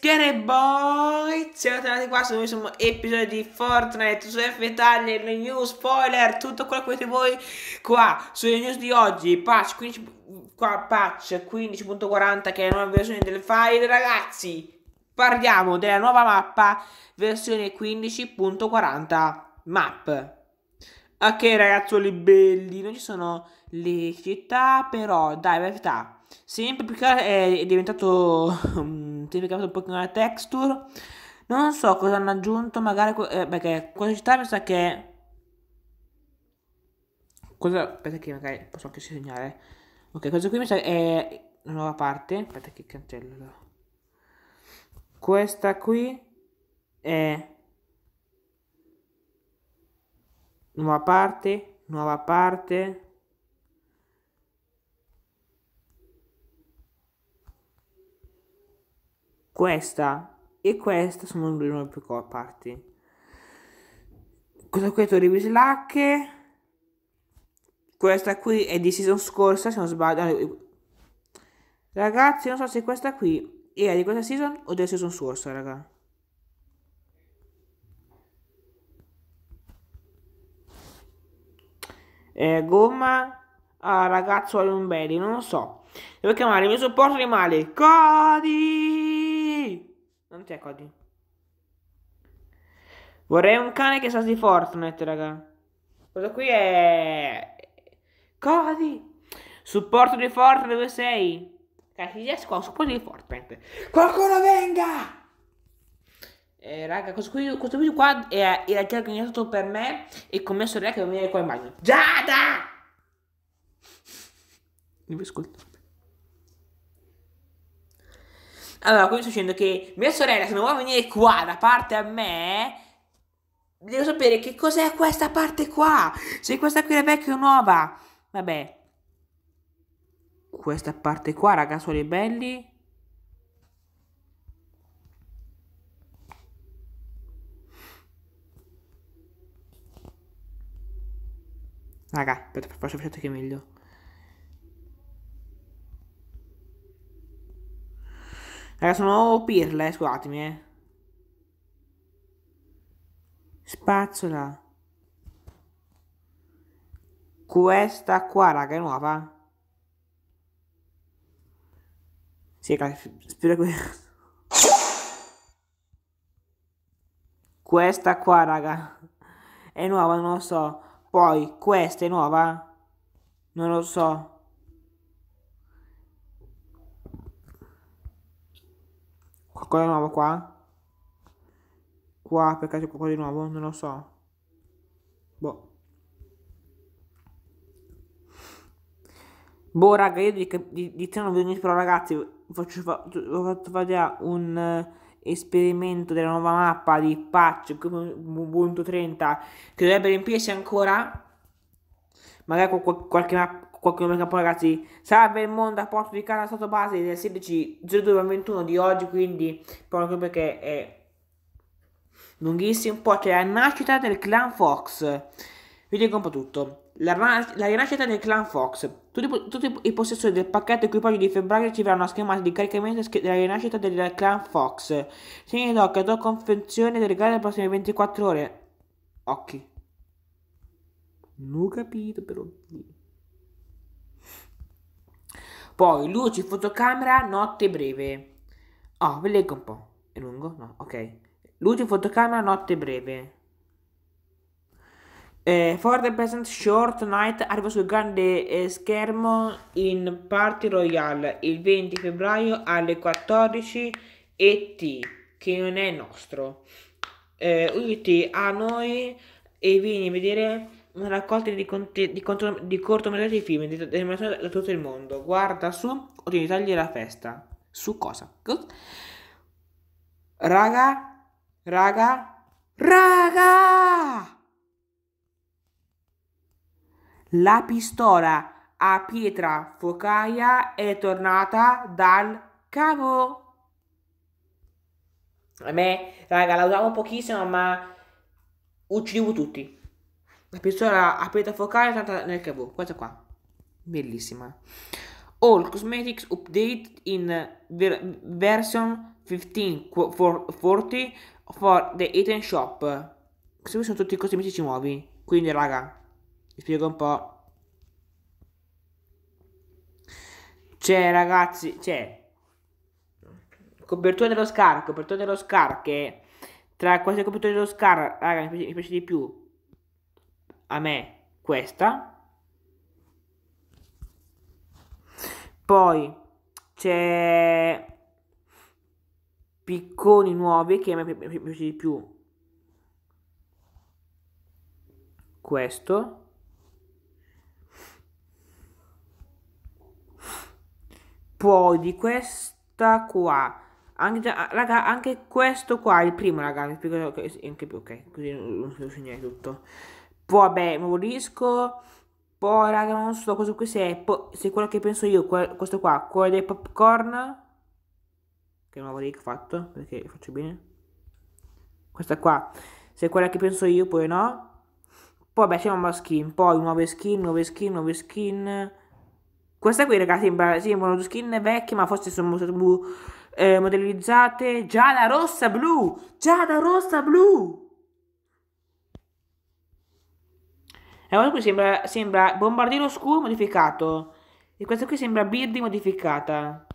Schiere Boy, siamo tornati qua su un episodio di Fortnite su F Italia, le news, spoiler, tutto quello che volete voi qua sulle news di oggi, patch 15, qua, patch 15.40 che è la nuova versione del file, ragazzi, parliamo della nuova mappa versione 15.40 map. Ok ragazzoli belli, non ci sono le città però, dai, verità, sempre più caro è diventato... Mm, semplificato un pochino la texture. Non so cosa hanno aggiunto, magari... Eh, perché questa città mi sa che... Cosa... Aspetta che magari posso anche segnare. Ok, questo qui mi sa che è una nuova parte. Aspetta che cancello. Questa qui è... Nuova parte, nuova parte, Questa e questa sono le loro più parti. Cosa qui è Tori Bislacche? Questa qui è di season scorsa, se non sbaglio. Ragazzi, non so se questa qui era di questa season o della season scorsa, raga. Eh, gomma ah, ragazzo all'umbelli, non lo so. Devo chiamare il mio supporto male. Cody! Non ti accodi. Vorrei un cane che sa di Fortnite, raga. Questo qui è... Cody! Supporto di Fortnite, dove sei? Cazzo, qua, supporto di Fortnite. Qualcuno venga! Eh, raga, questo, qui, questo video qua era, era già organizzato per me e con mia sorella che non viene qua in bagno. Giada! Mi ascolto. Allora, comincio dicendo che mia sorella, se non vuole venire qua da parte a me, devo sapere che cos'è questa parte qua. Se questa qui è vecchia o nuova. Vabbè. Questa parte qua, ragazzuoli belli. Raga, aspetta, faccio, faccio che è meglio. Raga, sono pirle, eh, scusatemi, eh. Spazzola. Questa qua, raga, è nuova. Sì, raga, spero che... Questa qua, raga. È nuova, non lo so. Poi, questa è nuova? Non lo so. Qualcosa di nuovo qua? Qua per caso qualcosa di nuovo? Non lo so. Boh. Boh, raga, io di, di, di te non vedo niente, però ragazzi, ho fatto vedere un uh, esperimento della nuova mappa di patch 1.30 che dovrebbe riempirsi ancora, magari con qualche mappa qualcuno campo ragazzi salve il mondo a porto di casa sotto base del 16 0221 di oggi quindi proprio perché è lunghissimo poi c'è la nascita del clan Fox vi dico un po' tutto la, la rinascita del clan Fox tutti, tutti i possessori del pacchetto equipaggio di febbraio riceveranno una schermata di caricamento della rinascita del clan Fox segni d'occhio a confezione del regalo nelle prossime 24 ore occhi non ho capito però poi luci, fotocamera, notte breve. Oh, ah, ve leggo un po'. È lungo? No, ok. Luci, fotocamera, notte breve. Eh, for the present short night arriva sul grande eh, schermo in Party Royale il 20 febbraio alle 14 ET, che non è nostro. Eh, uniti a noi e vieni a vedere una raccolta di, conti, di, contro, di cortometraggi film di animazione da tutto il mondo. Guarda su o ti tagli la festa. Su cosa? Raga, raga, raga! La pistola a pietra focaia è tornata dal cavo. A me, raga, la usavo pochissimo, ma uccidevo tutti la pistola aperta focale tanto nel cavo, questa qua, bellissima. All cosmetics update in ver version 1540 for the item shop. Questi sono tutti i cosmetici nuovi, quindi raga, vi spiego un po'. C'è cioè, ragazzi, c'è cioè, copertura dello scar, copertura dello scar che tra queste coperture dello scar, raga, mi piace, mi piace di più a me questa. Poi c'è picconi nuovi che mi piace di più. Questo. Poi di questa qua. Anche, raga, anche questo qua, il primo, raga, vi spiego anche più, ok, così non si niente tutto. Poi vabbè, nuovo disco. Poi raga, non so cosa questo è. Poi, se quello che penso io, questo qua, quello dei popcorn. Che nuovo link fatto, perché faccio bene. Questa qua. Se quella che penso io, poi no. Poi vabbè, siamo una skin, poi nuove skin, nuove skin, nuove skin. Questa qui, ragazzi, sembra, sembrano skin vecchie, ma forse sono eh, modellizzate. Giada rossa blu! Giada rossa blu! E allora qui sembra, sembra bombardiero oscuro modificato. E questo qui sembra Birdi modificata.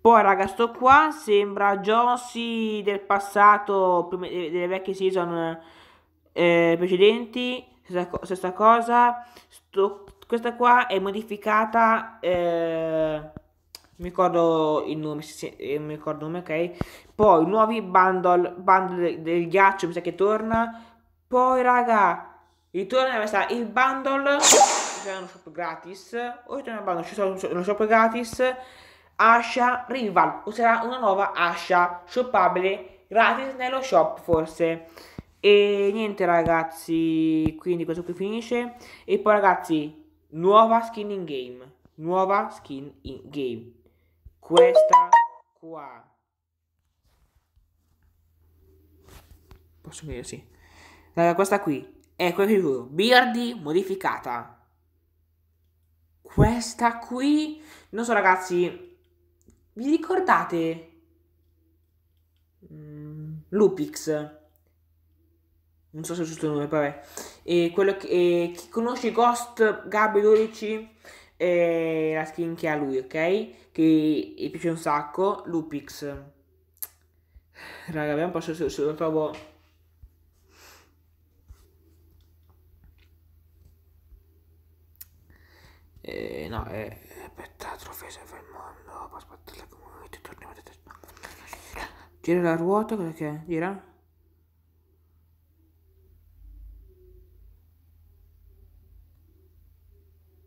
Poi raga sto qua sembra Jonesy del passato, delle vecchie season eh, precedenti, stessa, stessa cosa, sto, questa qua è modificata eh, mi ricordo il nome, eh, mi ricordo il nome, ok? Poi nuovi bundle, bundle del ghiaccio, mi sa che torna. Poi, raga, ritorna sa, il bundle, cioè uno shop gratis, o ritorna il bundle, c'è uno shop gratis, Asha Rival, o sarà una nuova Asha shoppabile gratis nello shop forse. E niente ragazzi, quindi questo qui finisce. E poi ragazzi, nuova skin in game. Nuova skin in game questa qua. Posso dire sì. Allora, eh, questa qui è quella che giuro, Birdy modificata. Questa qui, non so ragazzi, vi ricordate mm, Lupix? Non so se è giusto il nome, vabbè. E quello che, eh, chi conosce Ghost Gabby 12 la skin che ha lui, ok? Che mi piace un sacco, Lupix. Raga, abbiamo un po' se, se lo Eh, no, eh, aspetta, trofeo serve il mondo, aspetta la community, torniamo Gira la ruota, cosa che è? Gira?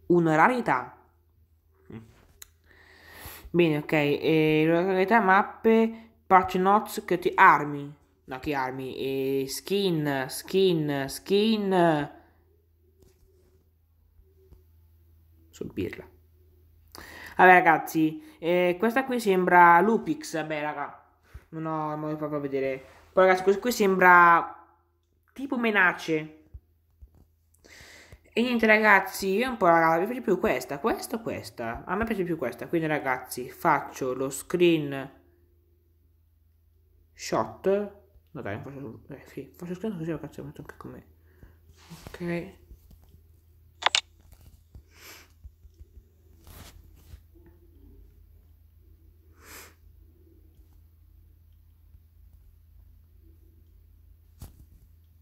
una rarità. Bene, ok. E rarità mappe, patch notes che ti armi. No, che armi. E skin, skin, skin. Sul Vabbè ragazzi, eh, questa qui sembra Lupix, vabbè raga, non ho modo di farlo vedere. Poi ragazzi, questa qui sembra tipo menace, e niente ragazzi, io un po' raga, mi piace più questa, questa o questa? A me piace più questa, quindi ragazzi faccio lo screen shot. No dai, faccio, eh, sì, faccio screen così ragazzi, metto anche con Ok.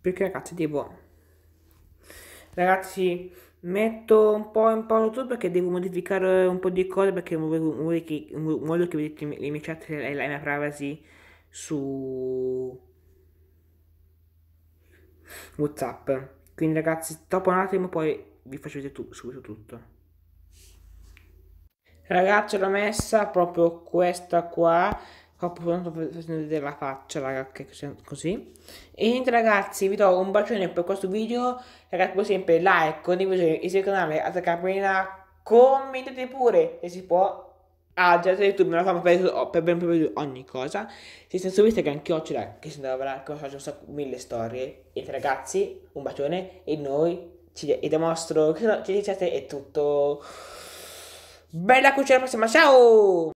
Perché ragazzi tipo Ragazzi, metto un po' in pausa tutto perché devo modificare un po' di cose perché voglio, che, che vedete le mie chat e la mia privacy su Whatsapp. Quindi ragazzi, dopo un attimo poi vi faccio vedere tu, subito tutto. Ragazzi, l'ho messa proprio questa qua non Sto facendo vedere la faccia, ragazzi, così. E niente ragazzi, vi do un bacione per questo video. Ragazzi, come sempre, like, condivisione, iscrivetevi al canale, alza campanella, commentate pure, se si può. Ah, già su YouTube me la famo per, per ben più ogni cosa. Se siete su Instagram, chiocciola, che se ne avrà, che faccio un sacco, mille storie. E ragazzi, un bacione e noi ci dimostro che ci diciate è tutto. Bella cucina alla prossima, ciao!